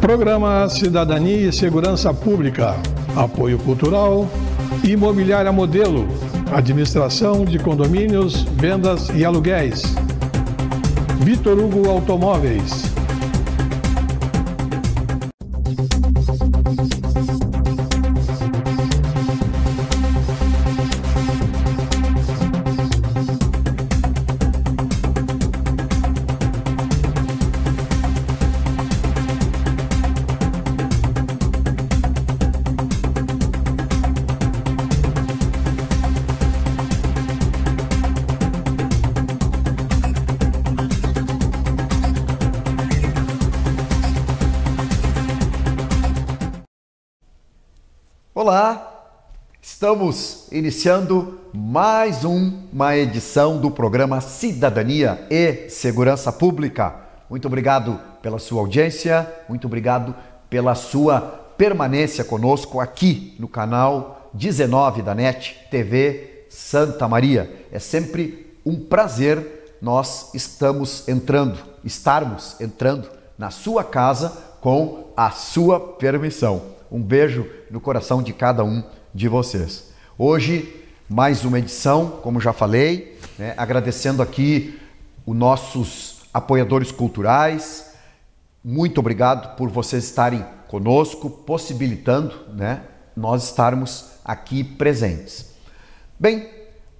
Programa Cidadania e Segurança Pública, Apoio Cultural, Imobiliária Modelo, Administração de Condomínios, Vendas e Aluguéis. Vitor Hugo Automóveis Estamos iniciando mais um, uma edição do programa Cidadania e Segurança Pública. Muito obrigado pela sua audiência, muito obrigado pela sua permanência conosco aqui no canal 19 da NET TV Santa Maria. É sempre um prazer nós estamos entrando, estarmos entrando na sua casa com a sua permissão. Um beijo no coração de cada um de vocês. Hoje, mais uma edição, como já falei, né? agradecendo aqui os nossos apoiadores culturais. Muito obrigado por vocês estarem conosco, possibilitando né, nós estarmos aqui presentes. Bem,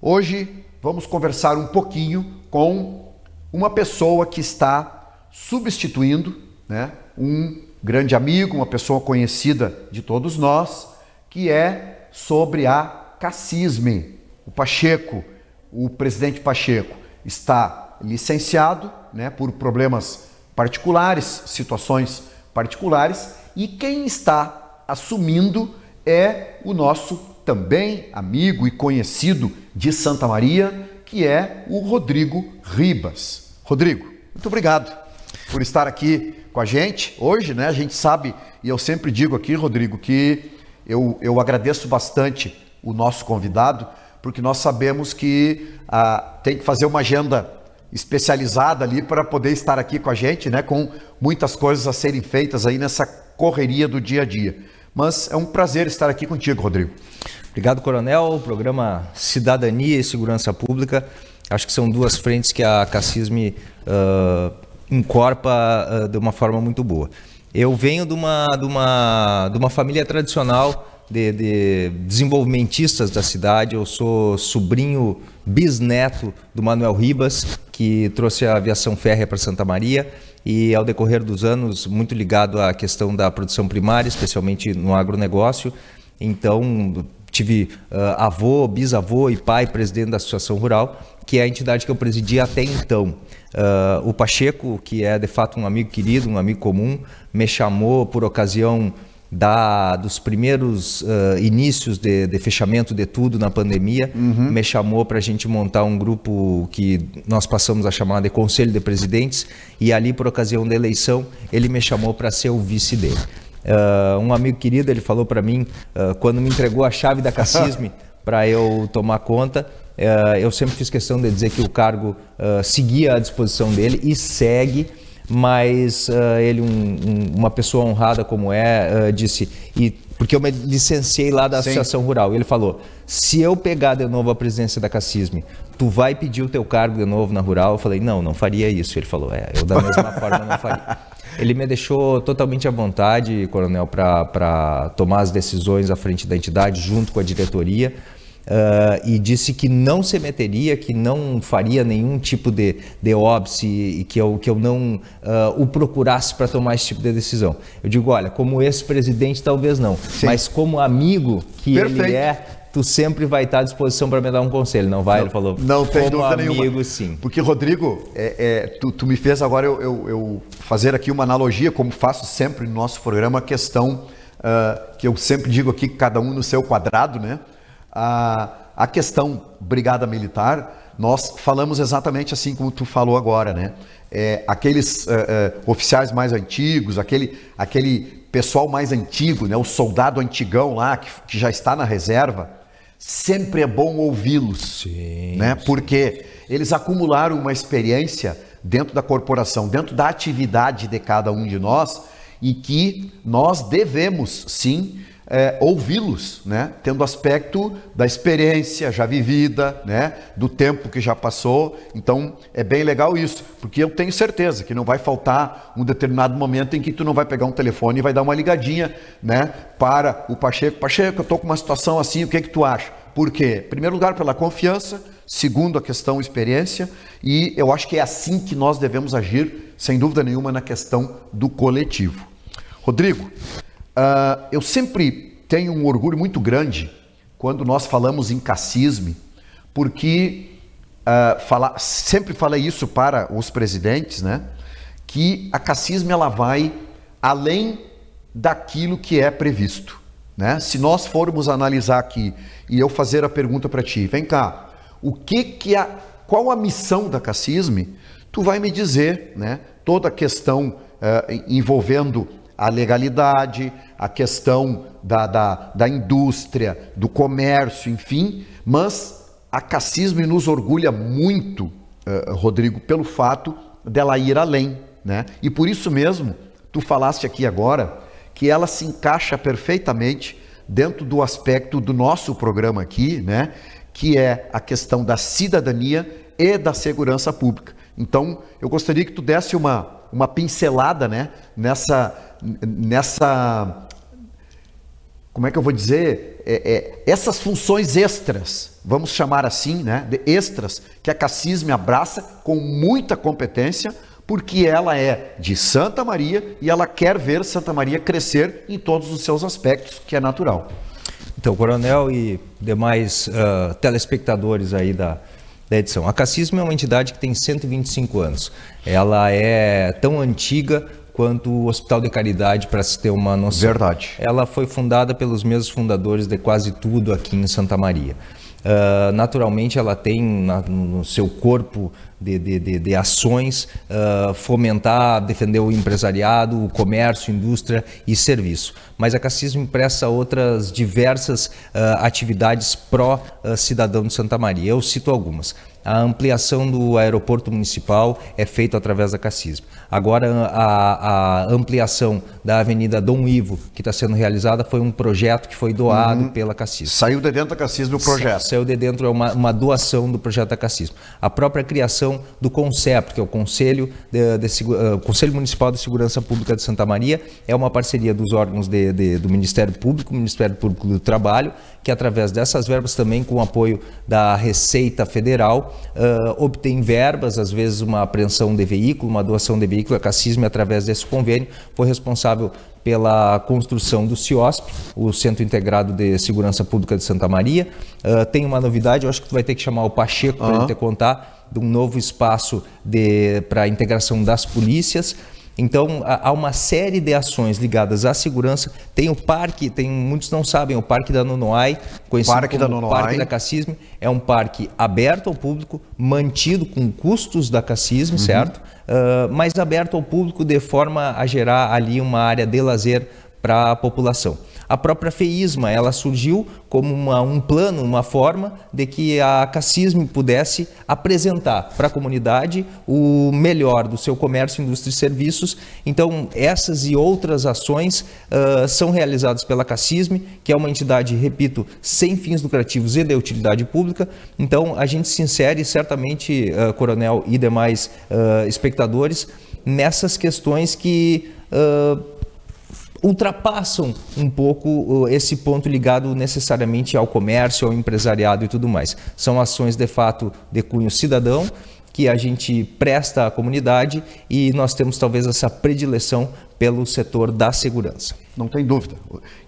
hoje vamos conversar um pouquinho com uma pessoa que está substituindo né, um grande amigo, uma pessoa conhecida de todos nós, que é sobre a Cassisme. O Pacheco, o presidente Pacheco, está licenciado né, por problemas particulares, situações particulares, e quem está assumindo é o nosso também amigo e conhecido de Santa Maria, que é o Rodrigo Ribas. Rodrigo, muito obrigado por estar aqui com a gente hoje, né? A gente sabe, e eu sempre digo aqui, Rodrigo, que eu, eu agradeço bastante o nosso convidado, porque nós sabemos que ah, tem que fazer uma agenda especializada ali para poder estar aqui com a gente, né? Com muitas coisas a serem feitas aí nessa correria do dia a dia. Mas é um prazer estar aqui contigo, Rodrigo. Obrigado, Coronel. O programa Cidadania e Segurança Pública. Acho que são duas frentes que a Cassisme uh, ah, encorpa uh, de uma forma muito boa. Eu venho de uma, de uma, de uma família tradicional de, de, desenvolvimentistas da cidade. Eu sou sobrinho bisneto do Manuel Ribas, que trouxe a aviação férrea para Santa Maria e ao decorrer dos anos muito ligado à questão da produção primária, especialmente no agronegócio. Então, tive uh, avô, bisavô e pai presidente da Associação Rural, que é a entidade que eu presidi até então. Uh, o Pacheco, que é de fato um amigo querido, um amigo comum, me chamou por ocasião da, dos primeiros uh, inícios de, de, fechamento de tudo na pandemia, uhum. me chamou para a gente montar um grupo que nós passamos a chamar de Conselho de Presidentes, e ali, por ocasião da eleição, ele me chamou para ser o vice dele. Uh, um amigo querido, ele falou para mim, uh, quando me entregou a chave da Cassisme para eu tomar conta, uh, eu sempre fiz questão de dizer que o cargo seguia à disposição dele e segue mas uh, ele, um, um, uma pessoa honrada como é, uh, disse: e porque eu me licenciei lá da Associação Sim. Rural. E ele falou: se eu pegar de novo a presidência da Cassisme tu vai pedir o teu cargo de novo na Rural? Eu falei: não, não faria isso. Ele falou: é, eu da mesma forma não faria. Ele me deixou totalmente à vontade, coronel, para tomar as decisões à frente da entidade, junto com a diretoria. Uh, e disse que não se meteria, que não faria nenhum tipo de, de óbice e que eu, que eu não uh, o procurasse para tomar esse tipo de decisão. Eu digo, olha, como ex-presidente talvez não, Sim. mas como amigo que Perfeito. ele é, tu sempre vai estar à disposição para me dar um conselho, não vai? Não, ele falou. Não tem como dúvida amigo, nenhuma. sim. Porque, Rodrigo, é, é, tu, tu, me fez agora eu, eu, eu, fazer aqui uma analogia, como faço sempre no nosso programa, a questão uh, que eu sempre digo aqui, cada um no seu quadrado, né? a, a questão brigada militar, nós falamos exatamente assim como tu falou agora, né? É, aqueles é, é, oficiais mais antigos, aquele, aquele pessoal mais antigo, né? o soldado antigão lá que, que já está na reserva, sempre é bom ouvi-los, né? Sim. Porque eles acumularam uma experiência dentro da corporação, dentro da atividade de cada um de nós, e que nós devemos sim é, ouvi-los, né? tendo aspecto da experiência já vivida, né? do tempo que já passou. Então é bem legal isso, porque eu tenho certeza que não vai faltar um determinado momento em que tu não vai pegar um telefone e vai dar uma ligadinha né? para o Pacheco. Pacheco, eu estou com uma situação assim, o que, é que tu acha? Por quê? primeiro lugar, pela confiança, segundo a questão experiência, e eu acho que é assim que nós devemos agir, sem dúvida nenhuma, na questão do coletivo. Rodrigo, Uh, eu sempre tenho um orgulho muito grande quando nós falamos em cacisme, porque uh, fala, sempre falei isso para os presidentes, né? Que a cacisme ela vai além daquilo que é previsto, né? Se nós formos analisar aqui e eu fazer a pergunta para ti, vem cá, o que que a qual a missão da cacisme? Tu vai me dizer, né? Toda a questão uh, envolvendo a legalidade, a questão da, da, da indústria, do comércio, enfim, mas a Cassisme nos orgulha muito, uh, Rodrigo, pelo fato dela ir além. Né? E por isso mesmo, tu falaste aqui agora que ela se encaixa perfeitamente dentro do aspecto do nosso programa aqui, né? que é a questão da cidadania e da segurança pública. Então, eu gostaria que tu desse uma, uma pincelada né? nessa, nessa como é que eu vou dizer, é, é, essas funções extras, vamos chamar assim, né, de extras, que a me abraça com muita competência, porque ela é de Santa Maria e ela quer ver Santa Maria crescer em todos os seus aspectos, que é natural. Então, Coronel e demais uh, telespectadores aí da, da edição. A Cassisme é uma entidade que tem 125 anos. Ela é tão antiga quanto o Hospital de Caridade, para se ter uma noção. Verdade. Ela foi fundada pelos mesmos fundadores de quase tudo aqui em Santa Maria. Uh, naturalmente, ela tem na, no seu corpo de, de, de, de ações, uh, fomentar, defender o empresariado, o comércio, indústria e serviço. Mas a Cassismo impressa outras diversas uh, atividades pró-cidadão ah, de Santa Maria. Eu cito algumas. A ampliação do aeroporto municipal é feita através da Cassismo Agora, a, a, ampliação da Avenida Dom Ivo, que está sendo realizada, foi um projeto que foi doado uhum. pela Cassismo Saiu de dentro da Cassismo o projeto. Sa saiu de dentro, é uma, uma doação do projeto da Cassismo A própria criação do CONCEPT, que é o Conselho, de, de, de, eh, Conselho Municipal de Segurança Pública de Santa Maria, é uma parceria dos órgãos do Ministério Público, Ministério Público do Trabalho, que através dessas verbas também, com o apoio da Receita Federal, uh, obtém verbas, às vezes uma apreensão de veículo, uma doação de veículo, a Cacisme, através desse convênio, foi responsável pela construção do CIOSP, o Centro Integrado de Segurança Pública de Santa Maria. Uh, tem uma novidade, eu acho que tu vai ter que chamar o Pacheco para ele te contar, de um novo espaço para a integração das polícias. Então, há uma série de ações ligadas à segurança. Tem o parque, tem muitos não sabem, o Parque da Nonoai, conhecido parque como da Nonoai. Parque da Cacisme. É um parque aberto ao público, mantido com custos da Cacisme, uhum. certo? mais aberto ao público de forma a gerar ali uma área de lazer para a população. A própria feísma, ela surgiu como uma, um plano, uma forma de que a Cassisme pudesse apresentar para a comunidade o melhor do seu comércio, indústria e serviços. Então, essas e outras ações uh, são realizadas pela Cassisme, que é uma entidade, repito, sem fins lucrativos e de utilidade pública. Então, a gente se insere certamente, uh, Coronel e demais uh, espectadores, nessas questões que uh, ultrapassam um pouco esse ponto ligado necessariamente ao comércio, ao empresariado e tudo mais. São ações de fato de cunho cidadão que a gente presta à comunidade e nós temos talvez essa predileção pelo setor da segurança. Não tem dúvida.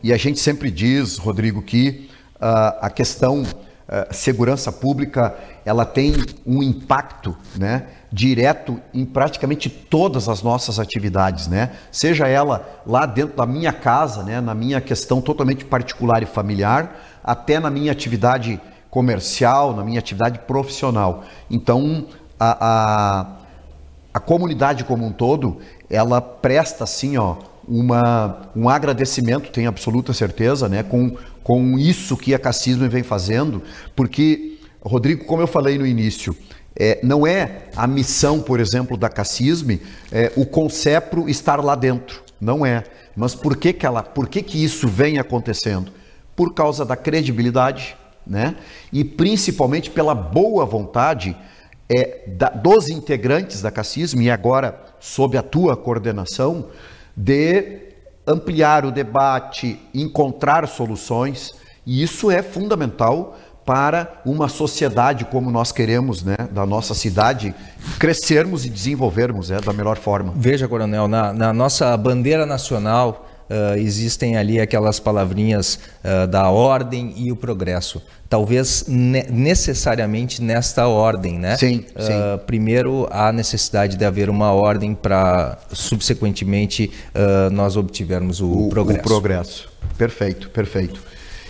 E a gente sempre diz, Rodrigo, que uh, a questão uh, segurança pública ela tem um impacto, né? direto em praticamente todas as nossas atividades, né? Seja ela lá dentro da minha casa, né, na minha questão totalmente particular e familiar, até na minha atividade comercial, na minha atividade profissional. Então, a, a, a comunidade como um todo, ela presta assim, ó, uma, um agradecimento, tenho absoluta certeza, né, com, com isso que a Cassismo vem fazendo, porque, Rodrigo, como eu falei no início, é, não é a missão, por exemplo, da Cassisme é, o Concepro estar lá dentro. Não é. Mas por que, que, ela, por que, que isso vem acontecendo? Por causa da credibilidade, né? E principalmente pela boa vontade é, da, dos integrantes da Cassisme e agora sob a tua coordenação, de ampliar o debate, encontrar soluções, e isso é fundamental para uma sociedade como nós queremos, né, da nossa cidade, crescermos e desenvolvermos né, da melhor forma. Veja, Coronel, na, na nossa bandeira nacional uh, existem ali aquelas palavrinhas uh, da ordem e o progresso. Talvez ne necessariamente nesta ordem, né? Sim, uh, Primeiro, há necessidade de haver uma ordem para, subsequentemente, nós obtivermos o, o progresso. O progresso. Perfeito, perfeito.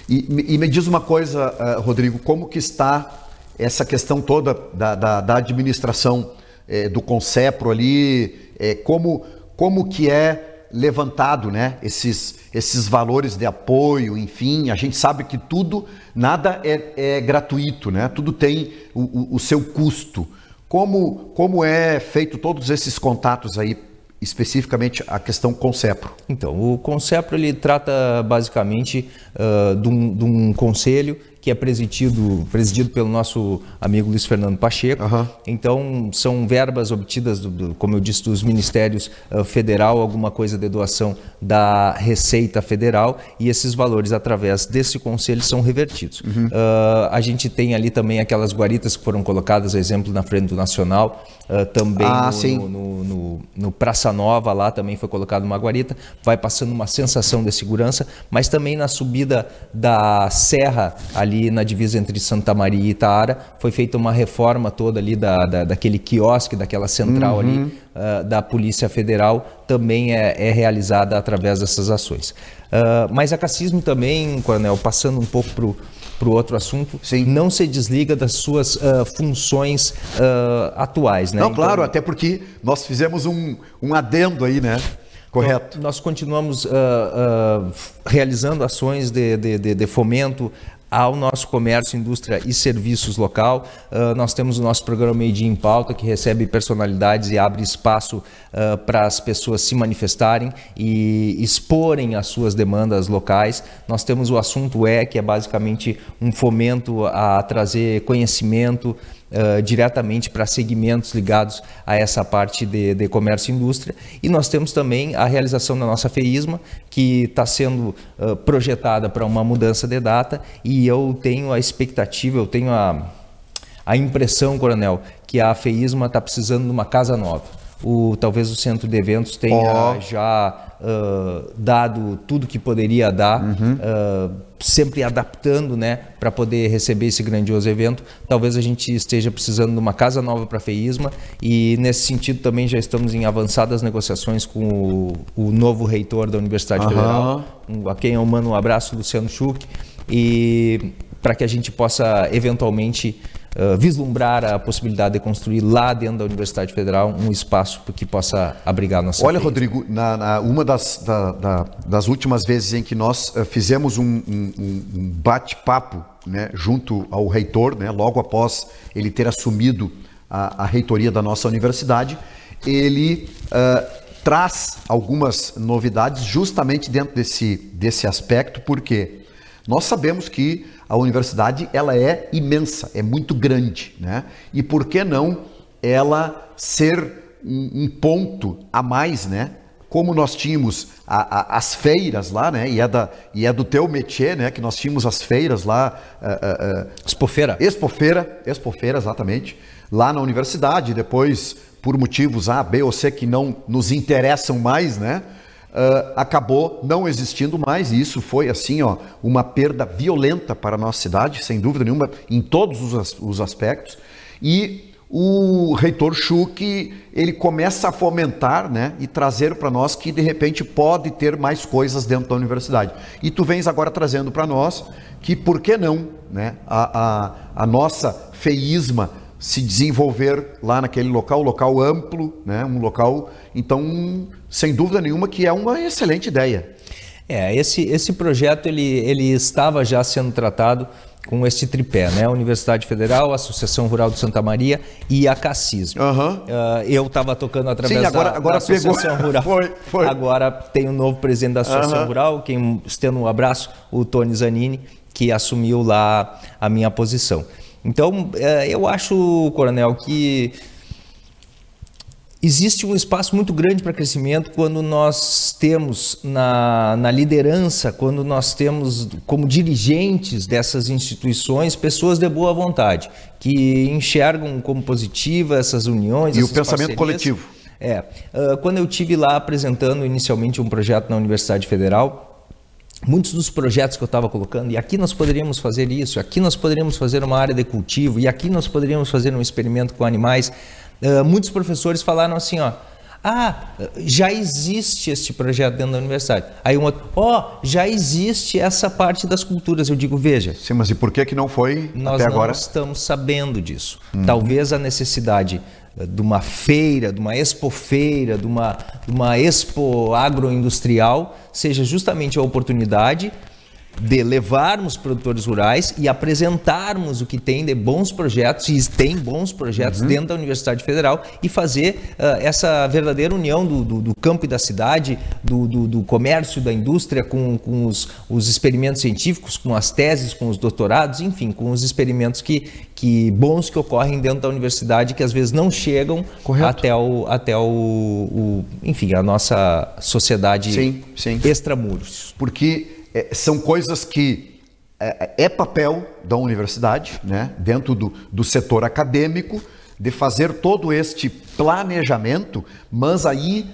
E, e me diz uma coisa, eh, Rodrigo, como que está essa questão toda da, da, da administração eh, do Concepro ali, eh, como, como que é levantado né, esses, esses valores de apoio, enfim, a gente sabe que tudo, nada é, é gratuito, né? tudo tem o, o, o seu custo. Como, como é feito todos esses contatos aí especificamente a questão Concepro. Então, o Concepro ele trata basicamente uh, de, um, de um conselho que é presidido, presidido pelo nosso amigo Luiz Fernando Pacheco. Uhum. Então, são verbas obtidas, do, do, como eu disse, dos ministérios uh, federal, alguma coisa de doação da Receita Federal, e esses valores, através desse conselho, são revertidos. Uhum. Uh, a gente tem ali também aquelas guaritas que foram colocadas, exemplo, na frente do Nacional, uh, também ah, no, no, no, no, Praça Nova, lá também foi colocada uma guarita, vai passando uma sensação de segurança, mas também na subida da serra ali ali na divisa entre Santa Maria e Itara, foi feita uma reforma toda ali da, da daquele quiosque, daquela central uhum. ali uh, da Polícia Federal, também é, é realizada através dessas ações. Uh, mas a Cassismo também, Coronel, passando um pouco para para o outro assunto, Sim. não se desliga das suas uh, funções uh, atuais, né? Não, então, claro, até porque nós fizemos um, um adendo aí, né? Correto. Então, nós continuamos uh, realizando ações de, de, de, de fomento ao nosso comércio, indústria e serviços local. Uh, nós temos o nosso programa Made in Pauta, que recebe personalidades e abre espaço uh, para as pessoas se manifestarem e exporem as suas demandas locais. Nós temos o Assunto E, que é basicamente um fomento a trazer conhecimento, uh, diretamente para segmentos ligados a essa parte de, de, comércio e indústria. E nós temos também a realização da nossa FEISMA, que está sendo uh, projetada para uma mudança de data, e eu tenho a expectativa, eu tenho a, a impressão, coronel, que a FEISMA está precisando de uma casa nova. O, talvez o centro de eventos tenha oh. já uh, dado tudo que poderia dar uhum sempre adaptando, né, para poder receber esse grandioso evento. Talvez a gente esteja precisando de uma casa nova para a FEISMA e nesse sentido também já estamos em avançadas negociações com o, o novo reitor da Universidade uhum. Federal, a quem eu mando um abraço, Luciano Schuch, e para que a gente possa eventualmente eh, vislumbrar a possibilidade de construir lá dentro da Universidade Federal um espaço que possa abrigar nossa Olha, Rodrigo, na, na uma das, da, da, das últimas vezes em que nós uh, fizemos um, um, um bate-papo né, junto ao reitor, né, logo após ele ter assumido a, a reitoria da nossa universidade, ele uh, traz algumas novidades justamente dentro desse, desse aspecto, porque nós sabemos que a universidade ela é imensa, é muito grande, né? E por que não ela ser um, um ponto a mais, né? Como nós tínhamos a, a, as feiras lá, né? E é, da, e é do teu métier, né? Que nós tínhamos as feiras lá. Uh, uh, Expofeira. Expofeira, Expofeira, exatamente. Lá na universidade, depois, por motivos A, B ou C que não nos interessam mais, né? Uh, acabou não existindo mais, e isso foi assim, ó, uma perda violenta para a nossa cidade, sem dúvida nenhuma, em todos os, os aspectos. E o reitor Schuch, ele começa a fomentar né, e trazer para nós que de repente pode ter mais coisas dentro da universidade. E tu vens agora trazendo para nós que por que não né, a, a, a nossa feísma se desenvolver lá naquele local, local amplo, né? um local. Então, sem dúvida nenhuma, que é uma excelente ideia. É, esse, esse projeto ele, ele estava já sendo tratado com este tripé, né? A Universidade Federal, a Associação Rural de Santa Maria e a Cassis. Uhum. Uh, eu estava tocando através Sim, agora, da, da Associação pegou. Rural. Foi, foi. Agora tem o um novo presidente da Associação uhum. Rural, quem estendo um abraço, o Tony Zanini, que assumiu lá a minha posição. Então, é, eu acho, Coronel, que existe um espaço muito grande para crescimento quando nós temos na, na, liderança, quando nós temos como dirigentes dessas instituições pessoas de boa vontade, que enxergam como positiva essas uniões. E essas o pensamento parcerias. coletivo. É. Ah, quando eu tive lá apresentando inicialmente um projeto na Universidade Federal, muitos dos projetos que eu estava colocando, e aqui nós poderíamos fazer isso, aqui nós poderíamos fazer uma área de cultivo, e aqui nós poderíamos fazer um experimento com animais. Uh, muitos professores falaram assim, ó, ah, já existe este projeto dentro da universidade. Aí um outro, ó, oh, já existe essa parte das culturas. Eu digo, veja. Sim, mas e por que que não foi Nós até não agora? estamos sabendo disso. Hum. Talvez a necessidade de uma feira, de uma expofeira, de uma, de uma expo agroindustrial, seja justamente a oportunidade de levarmos produtores rurais e apresentarmos o que tem de bons projetos, e tem bons projetos uhum. dentro da Universidade Federal, e fazer uh, essa verdadeira união do, do, do, campo e da cidade, do, do, do comércio, da indústria, com, com os, os, experimentos científicos, com as teses, com os doutorados, enfim, com os experimentos que, que bons que ocorrem dentro da universidade, que às vezes não chegam Correto. até, o, até o, o, enfim, a nossa sociedade sim, sim. extramuros. Porque é, são coisas que é, é, papel da universidade, né, dentro do, do setor acadêmico, de fazer todo este planejamento, mas aí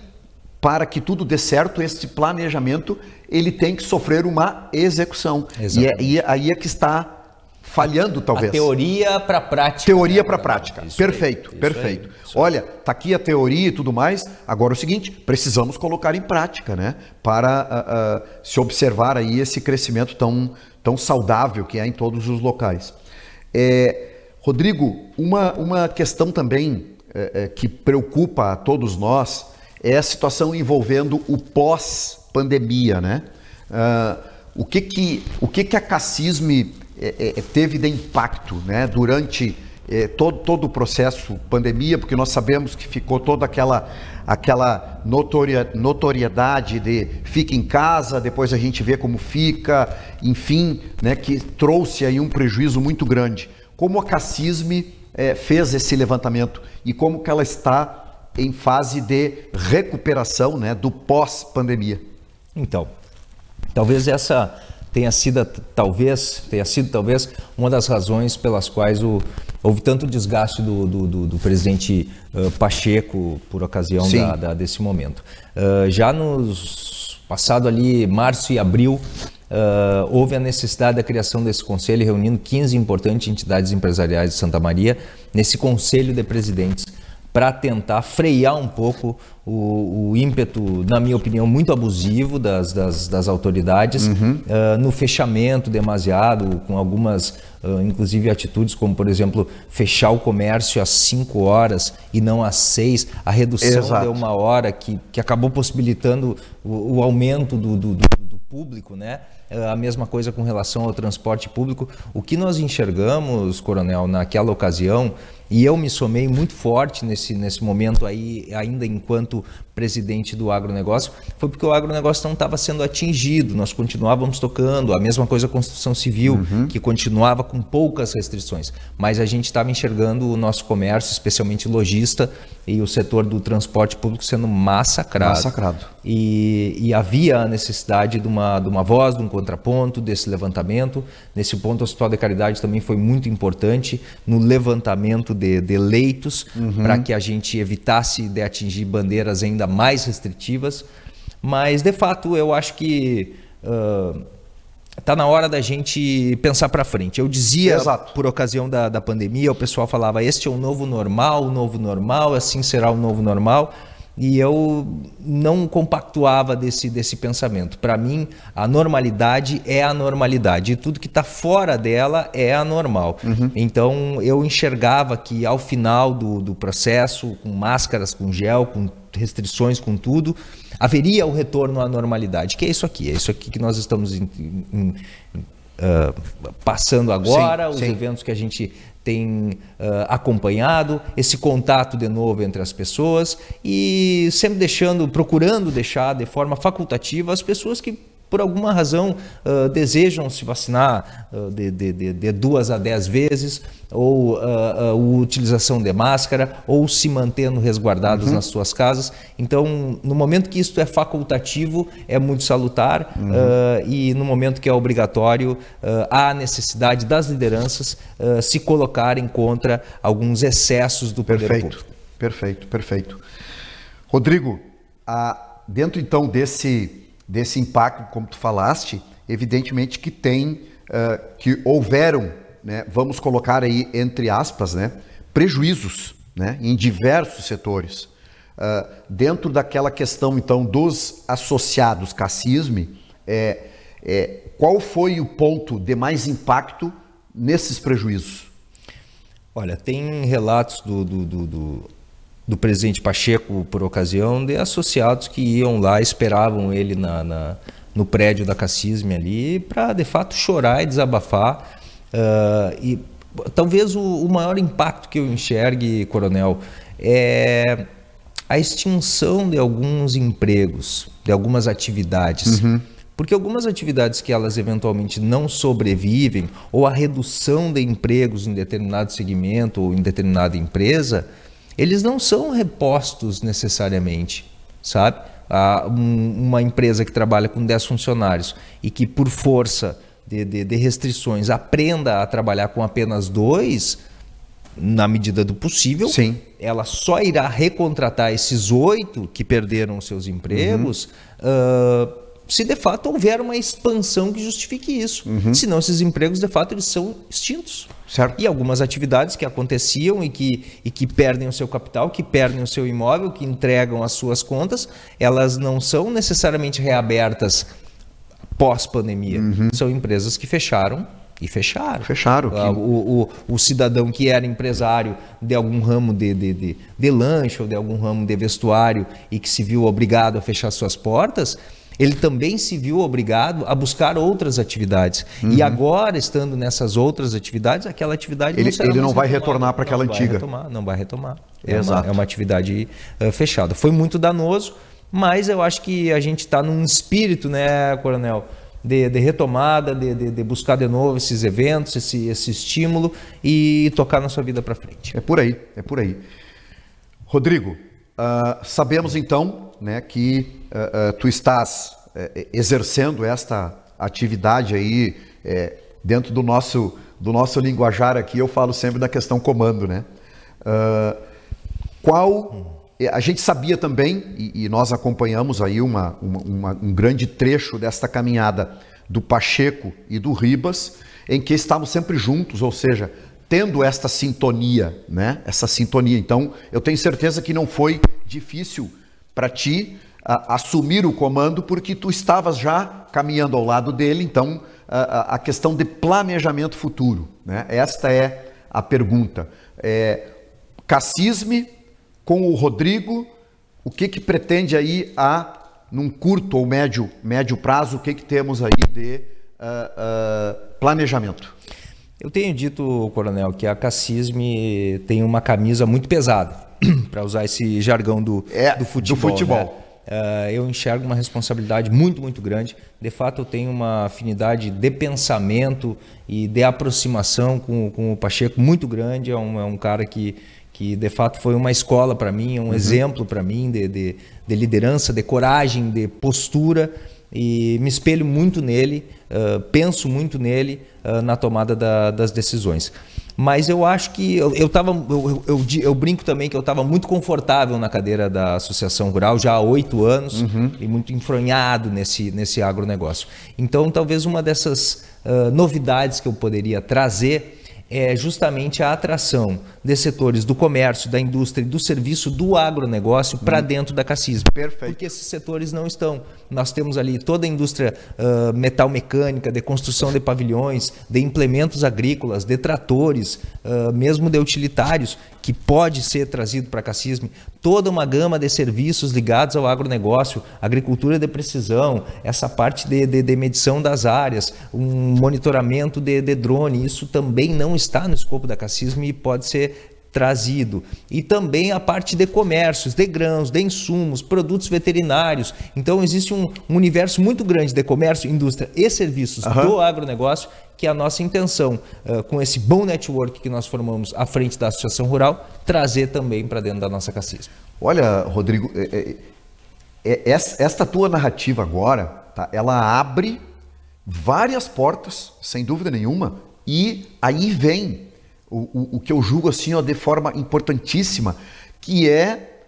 para que tudo dê certo, este planejamento ele tem que sofrer uma execução. E, é, e é, aí é que está falhando talvez. A teoria para prática. Teoria para prática. Isso perfeito, aí, perfeito. Aí, Olha, tá aqui a teoria e tudo mais. Agora é o seguinte, precisamos colocar em prática, né? Para uh, uh, se observar aí esse crescimento tão, tão saudável que é em todos os locais. É, Rodrigo, uma, uma questão também é, é que preocupa a todos nós é a situação envolvendo o pós-pandemia, né? Uh, o que que, o que, que a cacisme é, é, é, teve de impacto né, durante é, todo, todo o processo pandemia, porque nós sabemos que ficou toda aquela, aquela notoriedade de fica em casa, depois a gente vê como fica, enfim, né, que trouxe aí um prejuízo muito grande. Como a Cassisme é, fez esse levantamento e como que ela está em fase de recuperação né, do pós-pandemia? Então, talvez essa tenha sido talvez tenha sido talvez uma das razões pelas quais o, houve tanto desgaste do, do, do, do presidente uh, Pacheco por ocasião da, da, desse momento. Uh, já nos passado ali março e abril Uh, houve a necessidade da criação desse conselho, reunindo 15 importantes entidades empresariais de Santa Maria, nesse conselho de presidentes, para tentar frear um pouco o, o, ímpeto, na minha opinião, muito abusivo das, das, das autoridades uhum. uh, no fechamento demasiado, com algumas, uh, inclusive, atitudes como, por exemplo, fechar o comércio às 5 horas e não às 6, a redução Exato. de uma hora que, que acabou possibilitando o, o aumento do, do, do público, né? Ah, a mesma coisa com relação ao transporte público. O que nós enxergamos, coronel, naquela ocasião e eu me somei muito forte nesse, nesse momento aí, ainda enquanto presidente do agronegócio, foi porque o agronegócio não estava sendo atingido, nós continuávamos tocando, a mesma coisa a construção civil, uhum. que continuava com poucas restrições, mas a gente estava enxergando o nosso comércio, especialmente lojista, e o setor do transporte público sendo massacrado. Massacrado. E, e havia a necessidade de uma, de uma voz, de um contraponto, desse levantamento. Nesse ponto, o Hospital da Caridade também foi muito importante no levantamento de, de leitos uhum. para que a gente evitasse de atingir bandeiras ainda mais restritivas. Mas, de fato, eu acho que está ah, uh, na hora da gente pensar para frente. Eu dizia, Exato. por ocasião da, da pandemia, o pessoal falava: este é o novo normal, o novo normal, assim será o novo normal. E eu não compactuava desse, desse pensamento. Para mim, a normalidade é a normalidade. E tudo que está fora dela é anormal. Uhum. Então, eu enxergava que ao final do, do processo, com máscaras, com gel, com restrições, com tudo, haveria o retorno à normalidade, que é isso aqui. É isso aqui que nós estamos em, em, em Uh, passando agora, sim, os sim. eventos que a gente tem uh, acompanhado, esse contato de novo entre as pessoas e sempre deixando, procurando deixar de forma facultativa as pessoas que por alguma razão uh, desejam se vacinar uh, de, de, de, duas a dez vezes, ou uh, utilização de máscara, ou se mantendo resguardados uhum. nas suas casas. Então, no momento que isto é facultativo, é muito salutar, uhum. e no momento que é obrigatório, há necessidade das lideranças se colocarem contra alguns excessos do poder perfeito, público. Perfeito, perfeito. Rodrigo, dentro então desse desse impacto, como tu falaste, evidentemente que tem, uh, que houveram, né, vamos colocar aí entre aspas, né, prejuízos né, em diversos setores. Uh, dentro daquela questão, então, dos associados cacisme, é, é, qual foi o ponto de mais impacto nesses prejuízos? Olha, tem relatos do, do, do, do do presidente Pacheco por ocasião de associados que iam lá, esperavam ele na, na no prédio da Cassisme ali para de fato chorar e desabafar. Uh, e talvez o, o, maior impacto que eu enxergue, Coronel, é a extinção de alguns empregos, de algumas atividades. Uhum. Porque algumas atividades que elas eventualmente não sobrevivem, ou a redução de empregos em determinado segmento ou em determinada empresa, eles não são repostos necessariamente, sabe? Ah, uma empresa que trabalha com 10 funcionários e que, por força de, de, de restrições, aprenda a trabalhar com apenas dois, na medida do possível, Sim. ela só irá recontratar esses oito que perderam seus empregos uhum. uh, se de fato houver uma expansão que justifique isso. Uhum. Senão esses empregos de fato eles são extintos. Certo. E algumas atividades que aconteciam e que, e que perdem o seu capital, que perdem o seu imóvel, que entregam as suas contas, elas não são necessariamente reabertas pós-pandemia. Uhum. São empresas que fecharam e fecharam. Fecharam. Ah, que... O, o, o, cidadão que era empresário de algum ramo de, de, de, de lanche ou de algum ramo de vestuário e que se viu obrigado a fechar suas portas, ele também se viu obrigado a buscar outras atividades. Uhum. E agora, estando nessas outras atividades, aquela atividade ele, não, ele não vai retornar para aquela não antiga. Vai retomar, não vai retomar. É Uma, é uma atividade uh, fechada. Foi muito danoso, mas eu acho que a gente está num espírito, né, Coronel? De, de retomada, de, de, de, buscar de novo esses eventos, esse, esse estímulo e tocar na sua vida para frente. É por aí, é por aí. Rodrigo, uh, sabemos então né, que uh, tu estás eh, exercendo esta atividade aí dentro do nosso do nosso linguajar aqui eu falo sempre da questão comando né uh, qual a gente sabia também e, e nós acompanhamos aí uma, uma, uma, um grande trecho desta caminhada do Pacheco e do Ribas em que estávamos sempre juntos ou seja tendo esta sintonia né essa sintonia então eu tenho certeza que não foi difícil para ti a, assumir o comando porque tu estavas já caminhando ao lado dele, então a, a questão de planejamento futuro. Né? Esta é a pergunta. É, com o Rodrigo, o que, que pretende aí a num curto ou médio, médio prazo, o que, que temos aí de uh, uh, planejamento? Eu tenho dito, coronel, que a Cassisme tem uma camisa muito pesada, para usar esse jargão do, é, do futebol. Do futebol. Né? Ah, eu enxergo uma responsabilidade muito, muito grande. De fato, eu tenho uma afinidade de pensamento e de aproximação com, com o Pacheco muito grande. É um, é um cara que, que, de fato, foi uma escola para mim, é um uhum. exemplo para mim de, de, de, liderança, de coragem, de postura. E me espelho muito nele, uh, penso muito nele uh, na tomada da, das decisões. Mas eu acho que eu, eu, tava, eu, eu, eu brinco também que eu estava muito confortável na cadeira da Associação Rural já há oito anos uhum. e muito enfronhado nesse, nesse agronegócio. Então, talvez uma dessas uh, novidades que eu poderia trazer é justamente a atração de setores do comércio, da indústria e do serviço do agronegócio para hum. dentro da Cacisma. Perfeito. Porque esses setores não estão. Nós temos ali toda a indústria uh, metal mecânica, de construção de pavilhões, de implementos agrícolas, de tratores, uh, mesmo de utilitários, que pode ser trazido para a Cacisma toda uma gama de serviços ligados ao agronegócio, agricultura de precisão, essa parte de, de, de medição das áreas, um monitoramento de, de, drone, isso também não está no escopo da CACISM e pode ser trazido. E também a parte de comércios, de grãos, de insumos, produtos veterinários. Então, existe um, um universo muito grande de comércio, indústria e serviços uhum. do agronegócio, que é a nossa intenção, uh, com esse bom network que nós formamos à frente da Associação Rural, trazer também para dentro da nossa cacis. Olha, Rodrigo, é, é, é, é esta tua narrativa agora, tá, ela abre várias portas, sem dúvida nenhuma, e aí vem o, o, que eu julgo assim ó, de forma importantíssima, que é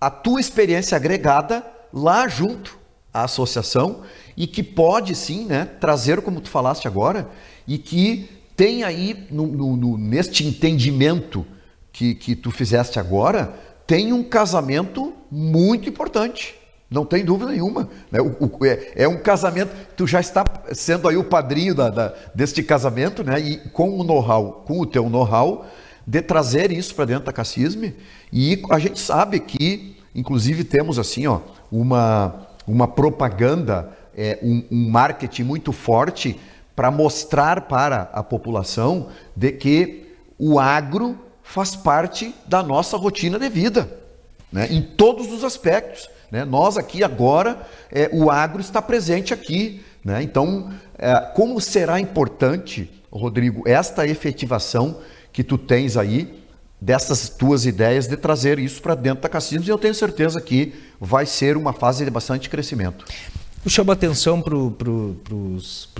a tua experiência agregada lá junto à associação e que pode sim né, trazer, como tu falaste agora, e que tem aí no, no, no, neste entendimento que, que tu fizeste agora, tem um casamento muito importante não tem dúvida nenhuma. Né? O, o, é, é, um casamento, tu já está sendo aí o padrinho da, da, deste casamento, né? E com o know-how, com o teu know-how, de trazer isso para dentro da Cassisme. E a gente sabe que, inclusive, temos assim, ó, uma, uma propaganda, é, um, um marketing muito forte para mostrar para a população de que o agro faz parte da nossa rotina de vida né? em todos os aspectos. Né? Nós aqui agora, é, o agro está presente aqui. Né? Então, é, como será importante, Rodrigo, esta efetivação que tu tens aí dessas tuas ideias de trazer isso para dentro da Cassinos e eu tenho certeza que vai ser uma fase de bastante crescimento. Eu chamo a atenção para pro,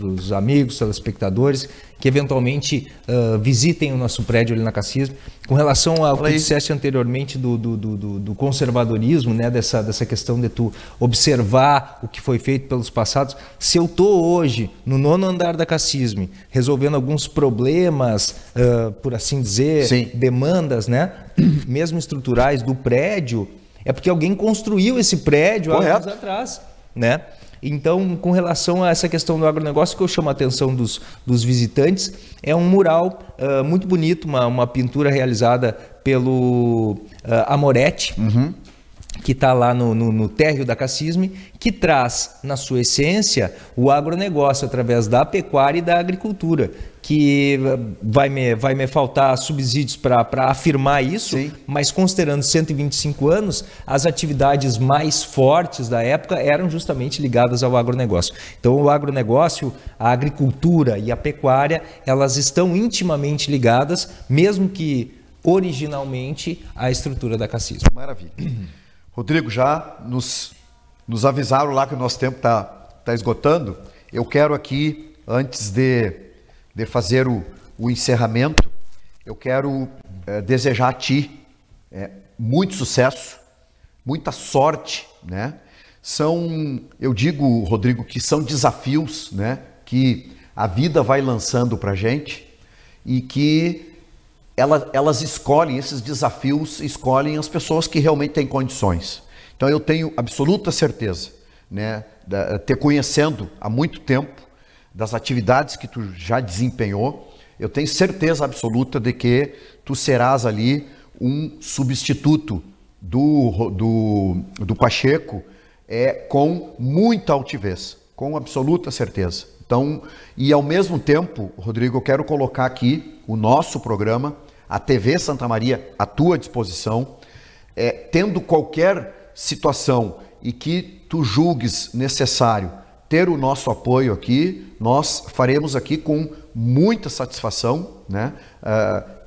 os amigos, telespectadores, que eventualmente uh, visitem o nosso prédio ali na Cassisme. Com relação ao que disseste anteriormente do, do, do, do, conservadorismo, né? dessa, dessa questão de tu observar o que foi feito pelos passados, se eu estou hoje no nono andar da Cassisme, resolvendo alguns problemas, uh, por assim dizer, Sim. demandas, né? mesmo estruturais do prédio, é porque alguém construiu esse prédio Correto. há anos atrás né? Então, com relação a essa questão do agronegócio, que eu chamo a atenção dos, dos visitantes é um mural uh, muito bonito, uma, uma pintura realizada pelo uh, Amoretti. Uhum que está lá no, no, no, térreo da Cassisme, que traz na sua essência o agronegócio através da pecuária e da agricultura que eh, vai me, vai me faltar subsídios para afirmar isso, Sim. mas considerando 125 anos, as atividades mais fortes da época eram justamente ligadas ao agronegócio. Então, o agronegócio, a agricultura e a pecuária, elas estão intimamente ligadas, mesmo que originalmente, à estrutura da Cassis. Maravilha. Rodrigo, já nos, nos avisaram lá que o nosso tempo está tá esgotando. Eu quero aqui, antes de de fazer o, o encerramento, eu quero é, desejar a ti é, muito sucesso, muita sorte, né? São, eu digo, Rodrigo, que são desafios, né? Que a vida vai lançando para gente e que ela, elas escolhem, esses desafios escolhem as pessoas que realmente têm condições. Então eu tenho absoluta certeza, né, da, eh, te conhecendo há muito tempo, das atividades que tu já desempenhou, eu tenho certeza absoluta de que tu serás ali um substituto do, do, do Pacheco é, com muita altivez, com absoluta certeza. Então, e ao mesmo tempo, Rodrigo, eu quero colocar aqui o nosso programa, a TV Santa Maria, à tua disposição, é, tendo qualquer situação e que tu julgues necessário ter o nosso apoio aqui. Nós faremos aqui com muita satisfação, né? Uh,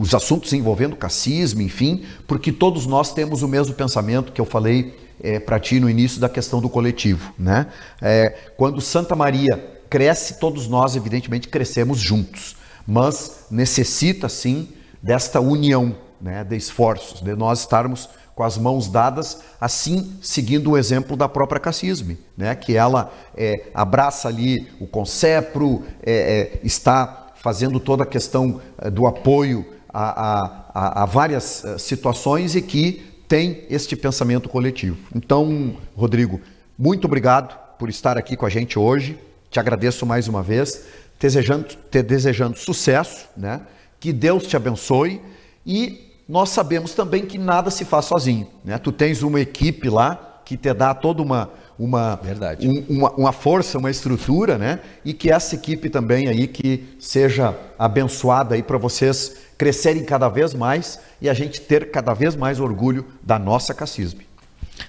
os assuntos envolvendo cacismo, enfim, porque todos nós temos o mesmo pensamento que eu falei é, eh, para ti no início da questão do coletivo, né? É, quando Santa Maria cresce, todos nós evidentemente crescemos juntos, mas necessita sim desta união, né? De esforços, de nós estarmos com as mãos dadas, assim seguindo o exemplo da própria Cassisme, né? que ela é, abraça ali o Concepro, é, é, está fazendo toda a questão do apoio a, a, a, várias situações e que tem este pensamento coletivo. Então, Rodrigo, muito obrigado por estar aqui com a gente hoje, te agradeço mais uma vez, desejando, te desejando sucesso, né? que Deus te abençoe e nós sabemos também que nada se faz sozinho. Né? Tu tens uma equipe lá que te dá toda uma, uma, um, uma, uma, força, uma estrutura, né? E que essa equipe também aí que seja abençoada aí para vocês crescerem cada vez mais e a gente ter cada vez mais orgulho da nossa Cacisme.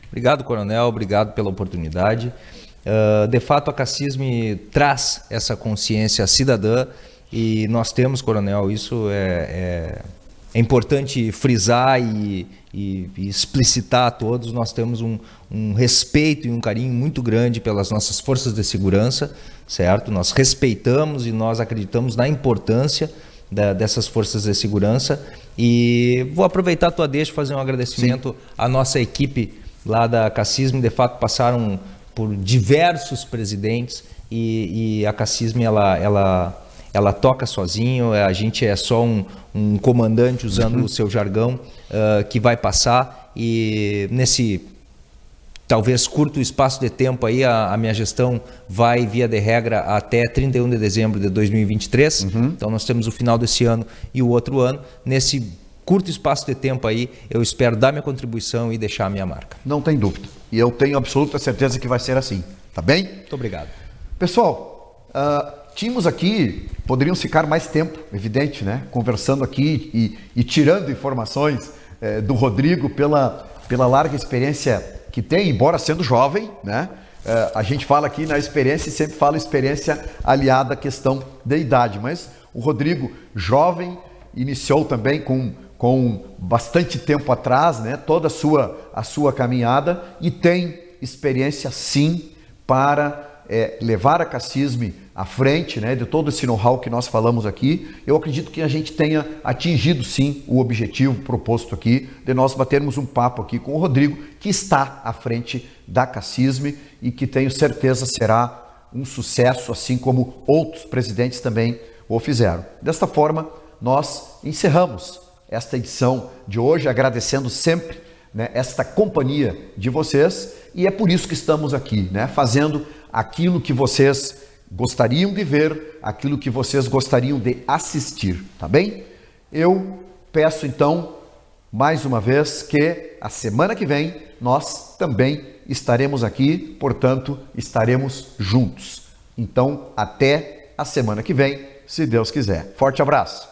Obrigado, Coronel. Obrigado pela oportunidade. Uh, de fato, a Cacisme traz essa consciência cidadã e nós temos, Coronel, isso é... é é importante frisar e, e, e, explicitar a todos, nós temos um, um, respeito e um carinho muito grande pelas nossas forças de segurança, certo? Nós respeitamos e nós acreditamos na importância da, dessas forças de segurança e vou aproveitar a tua deixa fazer um agradecimento Sim. à nossa equipe lá da Cassisme, de fato passaram por diversos presidentes e, e a Cassisme, ela... ela ela toca sozinho, é, a gente é só um, um comandante usando uhum. o seu jargão uh, que vai passar e nesse talvez curto espaço de tempo aí a, a, minha gestão vai via de regra até 31 de dezembro de 2023. Uhum. Então nós temos o final desse ano e o outro ano nesse curto espaço de tempo aí, eu espero dar minha contribuição e deixar a minha marca. Não tem dúvida. E eu tenho absoluta certeza que vai ser assim. Tá bem? Muito obrigado. Pessoal, uh Tínhamos aqui, poderíamos ficar mais tempo, evidente, né? Conversando aqui e, e tirando informações eh, do Rodrigo pela, pela larga experiência que tem, embora sendo jovem, né? Eh, a gente fala aqui na experiência e sempre fala experiência aliada à questão da idade, mas o Rodrigo, jovem, iniciou também com, com bastante tempo atrás, né? Toda a sua, a sua caminhada e tem experiência sim para eh, levar a Cassisme à frente né, de todo esse know-how que nós falamos aqui, eu acredito que a gente tenha atingido sim o objetivo proposto aqui de nós batermos um papo aqui com o Rodrigo, que está à frente da Cassisme e que tenho certeza será um sucesso, assim como outros presidentes também o fizeram. Desta forma, nós encerramos esta edição de hoje, agradecendo sempre né, esta companhia de vocês e é por isso que estamos aqui, né, fazendo aquilo que vocês gostariam de ver, aquilo que vocês gostariam de assistir, tá bem? Eu peço então, mais uma vez, que a semana que vem nós também estaremos aqui, portanto, estaremos juntos. Então, até a semana que vem, se Deus quiser. Forte abraço!